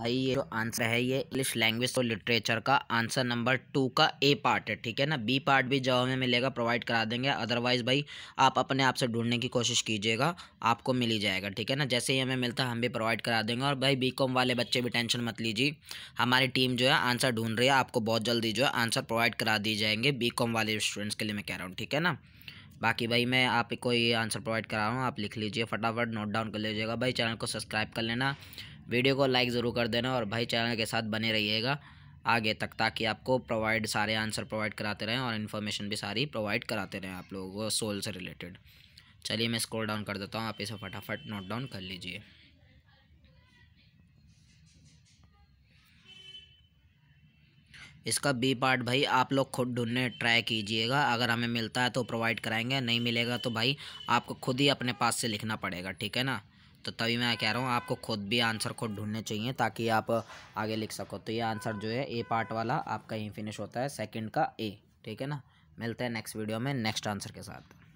भाई ये जो आंसर है ये इंग्लिश लैंग्वेज और लिटरेचर का आंसर नंबर टू का ए पार्ट है ठीक है ना बी पार्ट भी जवाब हमें मिलेगा प्रोवाइड करा देंगे अदरवाइज़ भाई आप अपने आप से ढूंढने की कोशिश कीजिएगा आपको मिल ही जाएगा ठीक है ना जैसे ही हमें मिलता है हम भी प्रोवाइड करा देंगे और भाई बी वाले बच्चे भी टेंशन मत लीजिए हमारी टीम जो है आंसर ढूंढ रही है आपको बहुत जल्दी जो है आंसर प्रोवाइड करा दिए जाएंगे बी वाले स्टूडेंट्स के लिए मैं कह रहा हूँ ठीक है ना बाकी भाई मैं आपको ये आंसर प्रोवाइड करा रहा हूँ आप लिख लीजिए फटाफट नोट डाउन कर लीजिएगा भाई चैनल को सब्सक्राइब कर लेना वीडियो को लाइक ज़रूर कर देना और भाई चैनल के साथ बने रहिएगा आगे तक ताकि आपको प्रोवाइड सारे आंसर प्रोवाइड कराते रहें और इन्फॉर्मेशन भी सारी प्रोवाइड कराते रहें आप लोगों को सोल से रिलेटेड चलिए मैं स्क्रॉल डाउन कर देता हूँ आप इसे फटाफट नोट डाउन कर लीजिए इसका बी पार्ट भाई आप लोग खुद ढूंढने ट्राई कीजिएगा अगर हमें मिलता है तो प्रोवाइड कराएंगे नहीं मिलेगा तो भाई आपको खुद ही अपने पास से लिखना पड़ेगा ठीक है ना तो तभी मैं कह रहा हूँ आपको खुद भी आंसर खुद ढूंढने चाहिए ताकि आप आगे लिख सको तो ये आंसर जो है ए पार्ट वाला आपका यहीं फिनिश होता है सेकंड का ए ठीक है ना मिलते हैं नेक्स्ट वीडियो में नेक्स्ट आंसर के साथ